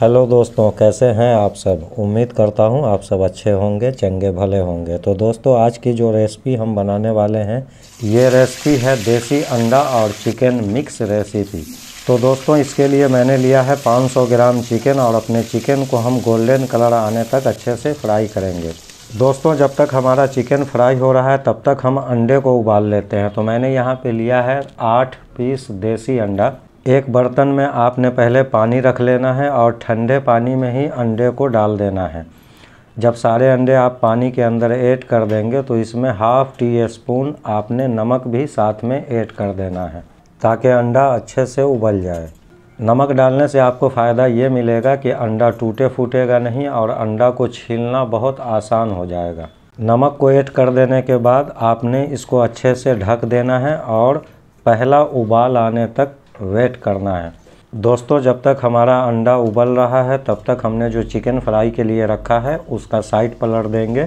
hello दोस्तों कैसे हैं आप सब उम्मीद करता हूं आप सब अच्छे होंगे चंगे भले होंगे तो दोस्तों आज की जो रेसिपी हम बनाने वाले हैं ये रेसिपी है देसी अंडा और चिकन मिक्स रेसिपी तो दोस्तों इसके लिए मैंने लिया है 500 ग्राम चिकन और अपने चिकन को हम गोल्डन कलर आने तक अच्छे से फ्राई करेंगे दोस्तों जब तक हमारा चिकन फ्राई हो रहा है तब तक हम अंडे को उबाल लेते हैं तो मैंने यहाँ पर लिया है आठ पीस देसी अंडा एक बर्तन में आपने पहले पानी रख लेना है और ठंडे पानी में ही अंडे को डाल देना है जब सारे अंडे आप पानी के अंदर ऐड कर देंगे तो इसमें हाफ़ टी स्पून आपने नमक भी साथ में ऐड कर देना है ताकि अंडा अच्छे से उबल जाए नमक डालने से आपको फ़ायदा ये मिलेगा कि अंडा टूटे फूटेगा नहीं और अंडा को छीलना बहुत आसान हो जाएगा नमक को ऐड कर देने के बाद आपने इसको अच्छे से ढक देना है और पहला उबाल आने तक वेट करना है दोस्तों जब तक हमारा अंडा उबल रहा है तब तक हमने जो चिकन फ्राई के लिए रखा है उसका साइड पलट देंगे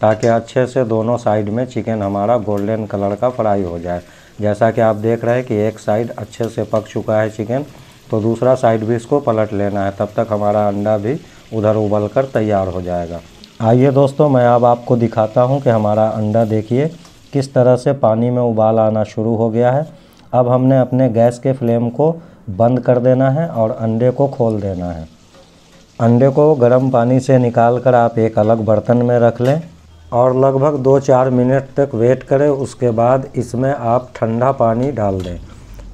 ताकि अच्छे से दोनों साइड में चिकन हमारा गोल्डन कलर का फ्राई हो जाए जैसा कि आप देख रहे हैं कि एक साइड अच्छे से पक चुका है चिकन तो दूसरा साइड भी इसको पलट लेना है तब तक हमारा अंडा भी उधर उबल कर तैयार हो जाएगा आइए दोस्तों मैं अब आपको दिखाता हूँ कि हमारा अंडा देखिए किस तरह से पानी में उबाल आना शुरू हो गया है अब हमने अपने गैस के फ्लेम को बंद कर देना है और अंडे को खोल देना है अंडे को गर्म पानी से निकाल कर आप एक अलग बर्तन में रख लें और लगभग दो चार मिनट तक वेट करें उसके बाद इसमें आप ठंडा पानी डाल दें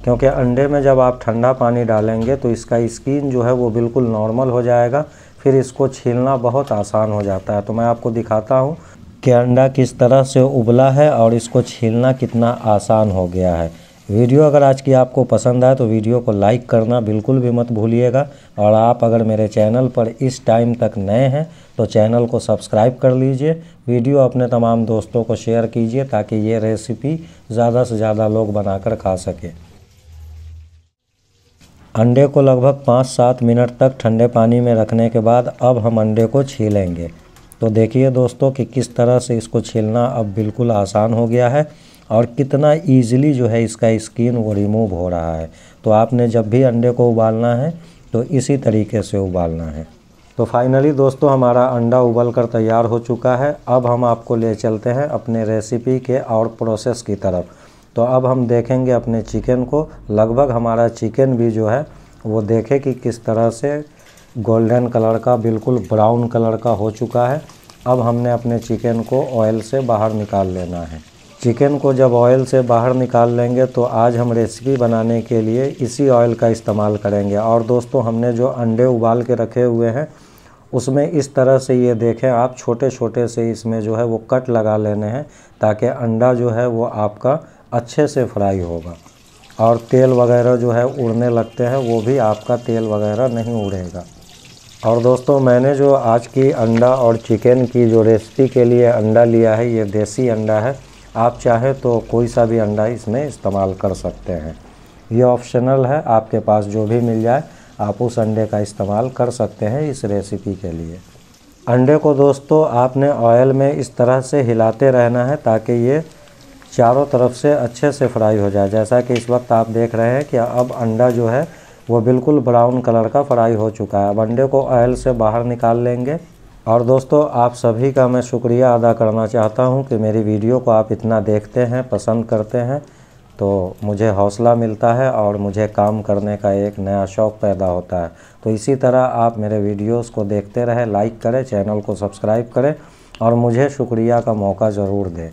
क्योंकि अंडे में जब आप ठंडा पानी डालेंगे तो इसका स्किन जो है वो बिल्कुल नॉर्मल हो जाएगा फिर इसको छीलना बहुत आसान हो जाता है तो मैं आपको दिखाता हूँ कि अंडा किस तरह से उबला है और इसको छीलना कितना आसान हो गया है वीडियो अगर आज की आपको पसंद आए तो वीडियो को लाइक करना बिल्कुल भी मत भूलिएगा और आप अगर मेरे चैनल पर इस टाइम तक नए हैं तो चैनल को सब्सक्राइब कर लीजिए वीडियो अपने तमाम दोस्तों को शेयर कीजिए ताकि ये रेसिपी ज़्यादा से ज़्यादा लोग बनाकर खा सकें अंडे को लगभग पाँच सात मिनट तक ठंडे पानी में रखने के बाद अब हम अंडे को छीलेंगे तो देखिए दोस्तों कि किस तरह से इसको छीलना अब बिल्कुल आसान हो गया है और कितना ईजिली जो है इसका स्किन वो रिमूव हो रहा है तो आपने जब भी अंडे को उबालना है तो इसी तरीके से उबालना है तो फाइनली दोस्तों हमारा अंडा उबल कर तैयार हो चुका है अब हम आपको ले चलते हैं अपने रेसिपी के और प्रोसेस की तरफ तो अब हम देखेंगे अपने चिकन को लगभग हमारा चिकन भी जो है वो देखे कि किस तरह से गोल्डन कलर का बिल्कुल ब्राउन कलर का हो चुका है अब हमने अपने चिकन को ऑयल से बाहर निकाल लेना है चिकन को जब ऑयल से बाहर निकाल लेंगे तो आज हम रेसिपी बनाने के लिए इसी ऑयल का इस्तेमाल करेंगे और दोस्तों हमने जो अंडे उबाल के रखे हुए हैं उसमें इस तरह से ये देखें आप छोटे छोटे से इसमें जो है वो कट लगा लेने हैं ताकि अंडा जो है वो आपका अच्छे से फ्राई होगा और तेल वगैरह जो है उड़ने लगते हैं वो भी आपका तेल वगैरह नहीं उड़ेगा और दोस्तों मैंने जो आज की अंडा और चिकन की जो रेसिपी के लिए अंडा लिया है ये देसी अंडा है आप चाहे तो कोई सा भी अंडा इसमें इस्तेमाल कर सकते हैं ये ऑप्शनल है आपके पास जो भी मिल जाए आप उस अंडे का इस्तेमाल कर सकते हैं इस रेसिपी के लिए अंडे को दोस्तों आपने ऑयल में इस तरह से हिलाते रहना है ताकि ये चारों तरफ से अच्छे से फ्राई हो जाए जैसा कि इस वक्त आप देख रहे हैं कि अब अंडा जो है वो बिल्कुल ब्राउन कलर का फ्राई हो चुका है अब अंडे को ऑयल से बाहर निकाल लेंगे और दोस्तों आप सभी का मैं शुक्रिया अदा करना चाहता हूं कि मेरी वीडियो को आप इतना देखते हैं पसंद करते हैं तो मुझे हौसला मिलता है और मुझे काम करने का एक नया शौक़ पैदा होता है तो इसी तरह आप मेरे वीडियोस को देखते रहें लाइक करें चैनल को सब्सक्राइब करें और मुझे शुक्रिया का मौका ज़रूर दें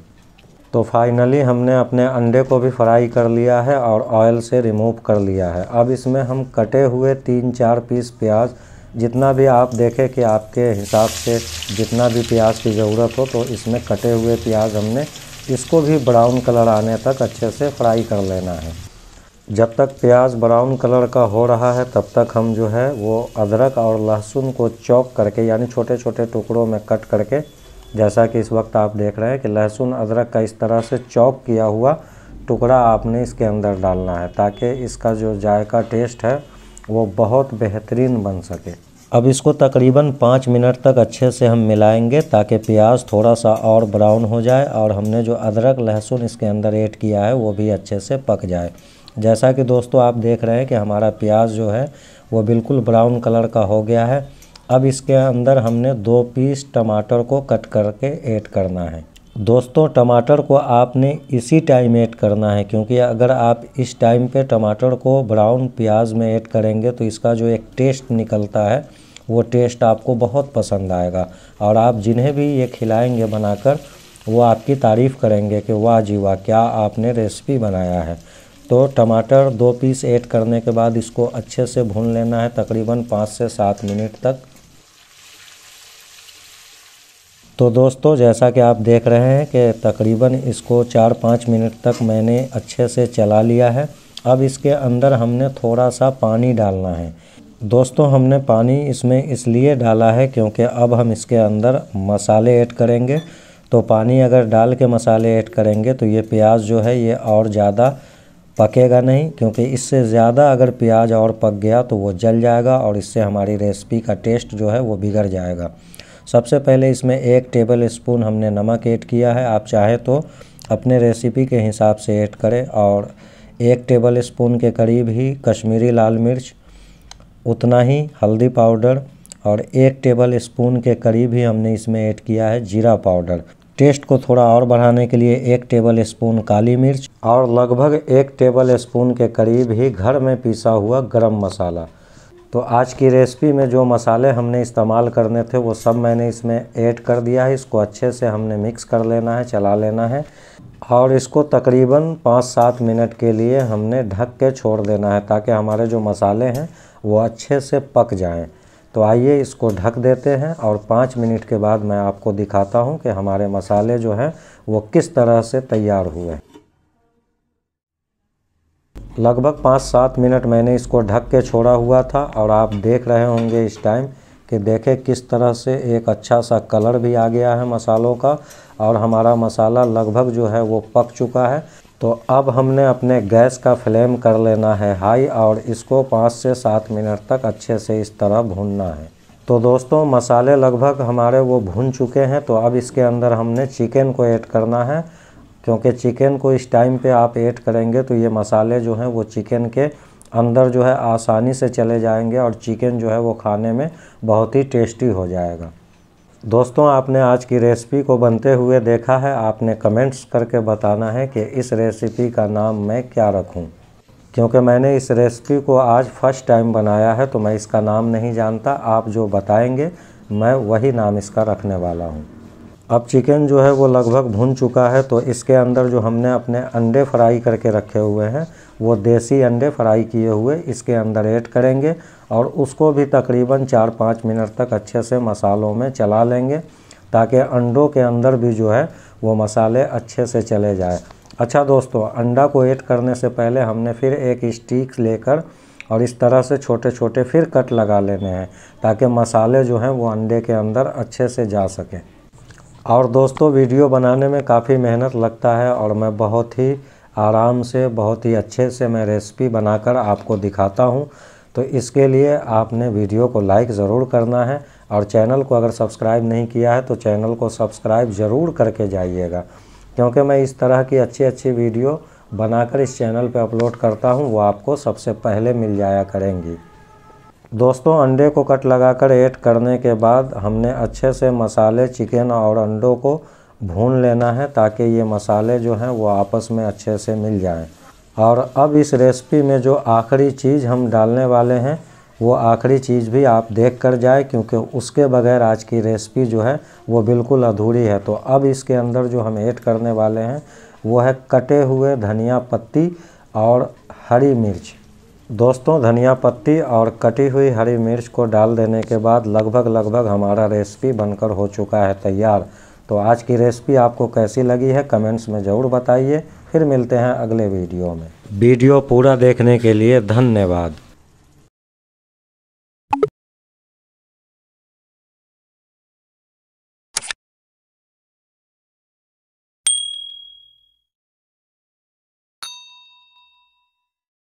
तो फाइनली हमने अपने अंडे को भी फ्राई कर लिया है और ऑयल से रिमूव कर लिया है अब इसमें हम कटे हुए तीन चार पीस प्याज़ जितना भी आप देखें कि आपके हिसाब से जितना भी प्याज की ज़रूरत हो तो इसमें कटे हुए प्याज हमने इसको भी ब्राउन कलर आने तक अच्छे से फ्राई कर लेना है जब तक प्याज ब्राउन कलर का हो रहा है तब तक हम जो है वो अदरक और लहसुन को चॉप करके यानी छोटे छोटे टुकड़ों में कट करके जैसा कि इस वक्त आप देख रहे हैं कि लहसुन अदरक का इस तरह से चॉप किया हुआ टुकड़ा आपने इसके अंदर डालना है ताकि इसका जो जायका टेस्ट है वो बहुत बेहतरीन बन सके अब इसको तकरीबन पाँच मिनट तक अच्छे से हम मिलाएंगे ताकि प्याज थोड़ा सा और ब्राउन हो जाए और हमने जो अदरक लहसुन इसके अंदर ऐड किया है वो भी अच्छे से पक जाए जैसा कि दोस्तों आप देख रहे हैं कि हमारा प्याज जो है वो बिल्कुल ब्राउन कलर का हो गया है अब इसके अंदर हमने दो पीस टमाटर को कट करके ऐड करना है दोस्तों टमाटर को आपने इसी टाइम ऐड करना है क्योंकि अगर आप इस टाइम पे टमाटर को ब्राउन प्याज में ऐड करेंगे तो इसका जो एक टेस्ट निकलता है वो टेस्ट आपको बहुत पसंद आएगा और आप जिन्हें भी ये खिलाएंगे बनाकर वो आपकी तारीफ़ करेंगे कि वाह जी वाह क्या आपने रेसिपी बनाया है तो टमाटर दो पीस ऐड करने के बाद इसको अच्छे से भून लेना है तकरीबन पाँच से सात मिनट तक तो दोस्तों जैसा कि आप देख रहे हैं कि तकरीबन इसको चार पाँच मिनट तक मैंने अच्छे से चला लिया है अब इसके अंदर हमने थोड़ा सा पानी डालना है दोस्तों हमने पानी इसमें इसलिए डाला है क्योंकि अब हम इसके अंदर मसाले ऐड करेंगे तो पानी अगर डाल के मसाले ऐड करेंगे तो ये प्याज जो है ये और ज़्यादा पकेगा नहीं क्योंकि इससे ज़्यादा अगर प्याज और पक गया तो वो जल जाएगा और इससे हमारी रेसिपी का टेस्ट जो है वो बिगड़ जाएगा सबसे पहले इसमें एक टेबल स्पून हमने नमक ऐड किया है आप चाहे तो अपने रेसिपी के हिसाब से ऐड करें और एक टेबल स्पून के करीब ही कश्मीरी लाल मिर्च उतना ही हल्दी पाउडर और एक टेबल स्पून के करीब ही हमने इसमें ऐड किया है जीरा पाउडर टेस्ट को थोड़ा और बढ़ाने के लिए एक टेबल स्पून काली मिर्च और लगभग एक टेबल स्पून के करीब ही घर में पिसा हुआ गरम मसाला तो आज की रेसिपी में जो मसाले हमने इस्तेमाल करने थे वो सब मैंने इसमें ऐड कर दिया है इसको अच्छे से हमने मिक्स कर लेना है चला लेना है और इसको तकरीबन पाँच सात मिनट के लिए हमने ढक के छोड़ देना है ताकि हमारे जो मसाले हैं वो अच्छे से पक जाएं तो आइए इसको ढक देते हैं और पाँच मिनट के बाद मैं आपको दिखाता हूँ कि हमारे मसाले जो हैं वो किस तरह से तैयार हुए हैं लगभग पाँच सात मिनट मैंने इसको ढक के छोड़ा हुआ था और आप देख रहे होंगे इस टाइम कि देखें किस तरह से एक अच्छा सा कलर भी आ गया है मसालों का और हमारा मसाला लगभग जो है वो पक चुका है तो अब हमने अपने गैस का फ्लेम कर लेना है हाई और इसको पाँच से सात मिनट तक अच्छे से इस तरह भूनना है तो दोस्तों मसाले लगभग हमारे वो भून चुके हैं तो अब इसके अंदर हमने चिकन को ऐड करना है क्योंकि चिकन को इस टाइम पे आप ऐड करेंगे तो ये मसाले जो हैं वो चिकन के अंदर जो है आसानी से चले जाएंगे और चिकन जो है वो खाने में बहुत ही टेस्टी हो जाएगा दोस्तों आपने आज की रेसिपी को बनते हुए देखा है आपने कमेंट्स करके बताना है कि इस रेसिपी का नाम मैं क्या रखूँ क्योंकि मैंने इस रेसिपी को आज फर्स्ट टाइम बनाया है तो मैं इसका नाम नहीं जानता आप जो बताएंगे मैं वही नाम इसका रखने वाला हूँ अब चिकन जो है वो लगभग भुन चुका है तो इसके अंदर जो हमने अपने अंडे फ्राई करके रखे हुए हैं वो देसी अंडे फ्राई किए हुए इसके अंदर ऐड करेंगे और उसको भी तकरीबन चार पाँच मिनट तक अच्छे से मसालों में चला लेंगे ताकि अंडों के अंदर भी जो है वो मसाले अच्छे से चले जाए अच्छा दोस्तों अंडा को ऐड करने से पहले हमने फिर एक स्टिक लेकर और इस तरह से छोटे छोटे फिर कट लगा लेने हैं ताकि मसाले जो हैं वो अंडे के अंदर अच्छे से जा सकें और दोस्तों वीडियो बनाने में काफ़ी मेहनत लगता है और मैं बहुत ही आराम से बहुत ही अच्छे से मैं रेसिपी बनाकर आपको दिखाता हूँ तो इसके लिए आपने वीडियो को लाइक ज़रूर करना है और चैनल को अगर सब्सक्राइब नहीं किया है तो चैनल को सब्सक्राइब ज़रूर करके जाइएगा क्योंकि मैं इस तरह की अच्छी अच्छी वीडियो बनाकर इस चैनल पर अपलोड करता हूँ वो आपको सबसे पहले मिल जाया करेंगी दोस्तों अंडे को कट लगाकर ऐड करने के बाद हमने अच्छे से मसाले चिकन और अंडों को भून लेना है ताकि ये मसाले जो हैं वो आपस में अच्छे से मिल जाएं और अब इस रेसिपी में जो आखिरी चीज़ हम डालने वाले हैं वो आखिरी चीज़ भी आप देख कर जाए क्योंकि उसके बगैर आज की रेसिपी जो है वो बिल्कुल अधूरी है तो अब इसके अंदर जो हम ऐड करने वाले हैं वो है कटे हुए धनिया पत्ती और हरी मिर्च दोस्तों धनिया पत्ती और कटी हुई हरी मिर्च को डाल देने के बाद लगभग लगभग हमारा रेसिपी बनकर हो चुका है तैयार तो आज की रेसिपी आपको कैसी लगी है कमेंट्स में ज़रूर बताइए फिर मिलते हैं अगले वीडियो में वीडियो पूरा देखने के लिए धन्यवाद